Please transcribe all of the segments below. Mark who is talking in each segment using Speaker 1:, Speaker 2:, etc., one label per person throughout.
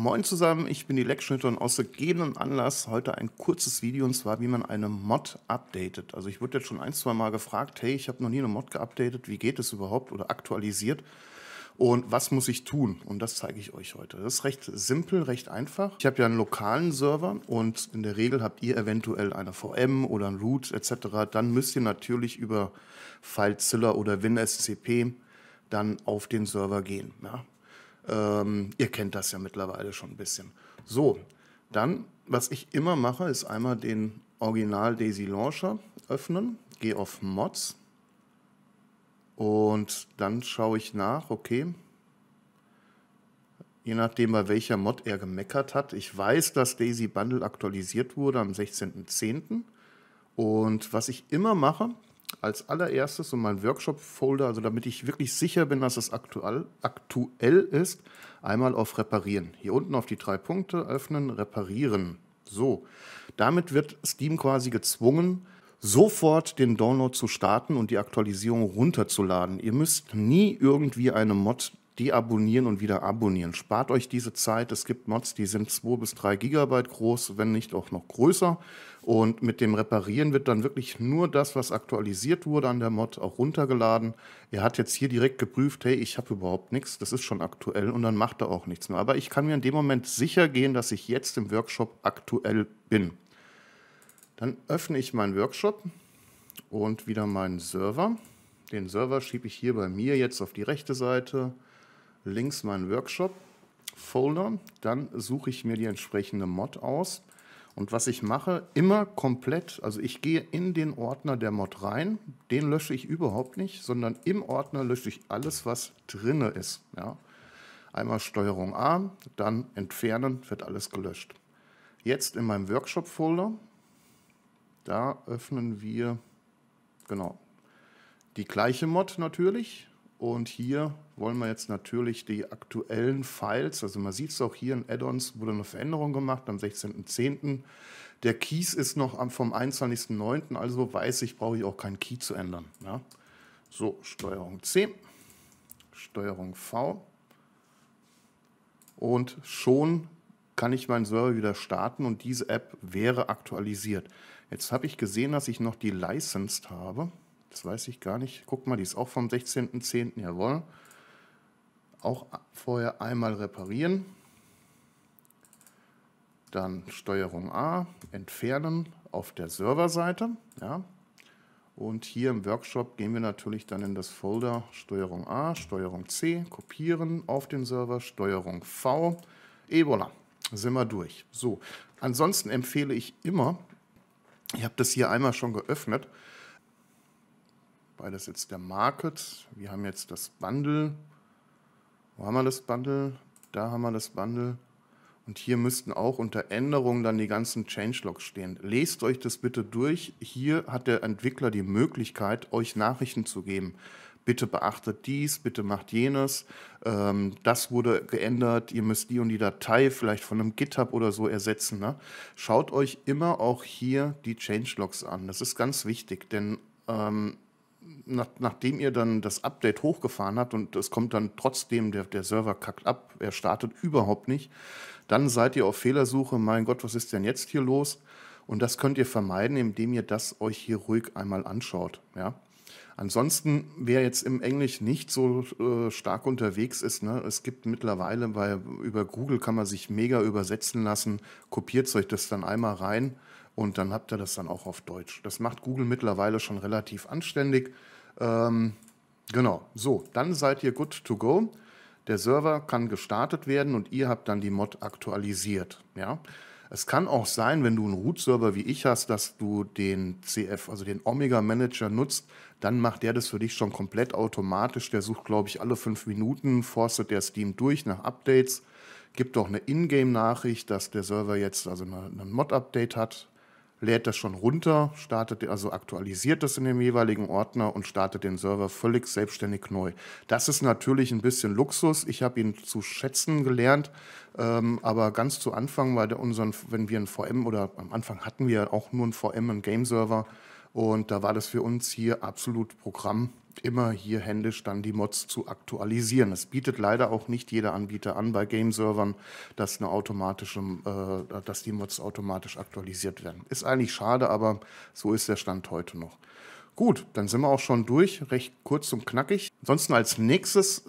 Speaker 1: Moin zusammen, ich bin die Leckschnitter und aus gegebenem Anlass heute ein kurzes Video und zwar, wie man eine Mod updatet. Also ich wurde jetzt schon ein, zwei Mal gefragt, hey, ich habe noch nie eine Mod geupdatet, wie geht es überhaupt oder aktualisiert und was muss ich tun? Und das zeige ich euch heute. Das ist recht simpel, recht einfach. Ich habe ja einen lokalen Server und in der Regel habt ihr eventuell eine VM oder ein Root etc. Dann müsst ihr natürlich über FileZilla oder WinSCP dann auf den Server gehen. Ja? Ähm, ihr kennt das ja mittlerweile schon ein bisschen. So, dann, was ich immer mache, ist einmal den Original Daisy Launcher öffnen, gehe auf Mods und dann schaue ich nach, okay, je nachdem, bei welcher Mod er gemeckert hat. Ich weiß, dass Daisy Bundle aktualisiert wurde am 16.10. Und was ich immer mache, als allererstes in meinen Workshop-Folder, also damit ich wirklich sicher bin, dass es aktuell, aktuell ist, einmal auf Reparieren. Hier unten auf die drei Punkte öffnen, reparieren. So, damit wird Steam quasi gezwungen, sofort den Download zu starten und die Aktualisierung runterzuladen. Ihr müsst nie irgendwie eine Mod deabonnieren und wieder abonnieren. Spart euch diese Zeit. Es gibt Mods, die sind 2 bis 3 Gigabyte groß, wenn nicht auch noch größer. Und mit dem Reparieren wird dann wirklich nur das, was aktualisiert wurde an der Mod, auch runtergeladen. Er hat jetzt hier direkt geprüft, hey, ich habe überhaupt nichts, das ist schon aktuell und dann macht er auch nichts mehr. Aber ich kann mir in dem Moment sicher gehen, dass ich jetzt im Workshop aktuell bin. Dann öffne ich meinen Workshop und wieder meinen Server. Den Server schiebe ich hier bei mir jetzt auf die rechte Seite links meinen Workshop-Folder, dann suche ich mir die entsprechende Mod aus. Und was ich mache, immer komplett, also ich gehe in den Ordner der Mod rein, den lösche ich überhaupt nicht, sondern im Ordner lösche ich alles, was drinne ist. Ja. Einmal Steuerung A, dann entfernen, wird alles gelöscht. Jetzt in meinem Workshop-Folder, da öffnen wir, genau, die gleiche Mod natürlich, und hier wollen wir jetzt natürlich die aktuellen Files, also man sieht es auch hier in Add-ons, wurde eine Veränderung gemacht am 16.10. Der Keys ist noch vom 21.09., also weiß ich, brauche ich auch keinen Key zu ändern. Ja? So, Steuerung C, Steuerung V und schon kann ich meinen Server wieder starten und diese App wäre aktualisiert. Jetzt habe ich gesehen, dass ich noch die Licensed habe das weiß ich gar nicht. Guck mal, die ist auch vom 16.10. Jawohl. Auch vorher einmal reparieren. Dann Steuerung A, entfernen auf der Serverseite. Ja. Und hier im Workshop gehen wir natürlich dann in das Folder Steuerung A, Steuerung C, kopieren auf den Server, Steuerung V. Et voilà, sind wir durch. So, ansonsten empfehle ich immer, ich habe das hier einmal schon geöffnet, Beides jetzt der Market. Wir haben jetzt das Bundle. Wo haben wir das Bundle? Da haben wir das Bundle. Und hier müssten auch unter Änderungen dann die ganzen Changelogs stehen. Lest euch das bitte durch. Hier hat der Entwickler die Möglichkeit, euch Nachrichten zu geben. Bitte beachtet dies, bitte macht jenes. Ähm, das wurde geändert. Ihr müsst die und die Datei vielleicht von einem GitHub oder so ersetzen. Ne? Schaut euch immer auch hier die Changelogs an. Das ist ganz wichtig, denn ähm, nach, nachdem ihr dann das Update hochgefahren habt und es kommt dann trotzdem, der, der Server kackt ab, er startet überhaupt nicht, dann seid ihr auf Fehlersuche, mein Gott, was ist denn jetzt hier los? Und das könnt ihr vermeiden, indem ihr das euch hier ruhig einmal anschaut. Ja? Ansonsten, wer jetzt im Englisch nicht so äh, stark unterwegs ist, ne, es gibt mittlerweile bei über Google kann man sich mega übersetzen lassen. Kopiert euch das dann einmal rein und dann habt ihr das dann auch auf Deutsch. Das macht Google mittlerweile schon relativ anständig. Ähm, genau, so, dann seid ihr good to go. Der Server kann gestartet werden und ihr habt dann die Mod aktualisiert. Ja? Es kann auch sein, wenn du einen Root-Server wie ich hast, dass du den CF, also den Omega-Manager nutzt, dann macht der das für dich schon komplett automatisch. Der sucht, glaube ich, alle fünf Minuten, forstet der Steam durch nach Updates, gibt auch eine Ingame-Nachricht, dass der Server jetzt also ein Mod-Update hat lädt das schon runter, startet also aktualisiert das in dem jeweiligen Ordner und startet den Server völlig selbstständig neu. Das ist natürlich ein bisschen Luxus. Ich habe ihn zu schätzen gelernt, ähm, aber ganz zu Anfang bei unseren, wenn wir ein VM oder am Anfang hatten wir auch nur ein VM, einen Game Server und da war das für uns hier absolut Programm immer hier händisch dann die Mods zu aktualisieren. Es bietet leider auch nicht jeder Anbieter an bei Game-Servern, dass, eine automatische, äh, dass die Mods automatisch aktualisiert werden. Ist eigentlich schade, aber so ist der Stand heute noch. Gut, dann sind wir auch schon durch, recht kurz und knackig. Ansonsten als nächstes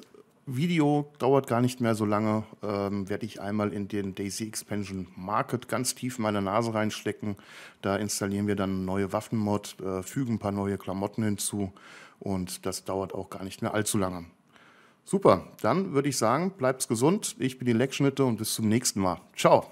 Speaker 1: Video dauert gar nicht mehr so lange, ähm, werde ich einmal in den Daisy Expansion Market ganz tief meine Nase reinstecken. Da installieren wir dann neue Waffenmod, äh, fügen ein paar neue Klamotten hinzu und das dauert auch gar nicht mehr allzu lange. Super, dann würde ich sagen, bleib's gesund. Ich bin die Leckschnitte und bis zum nächsten Mal. Ciao.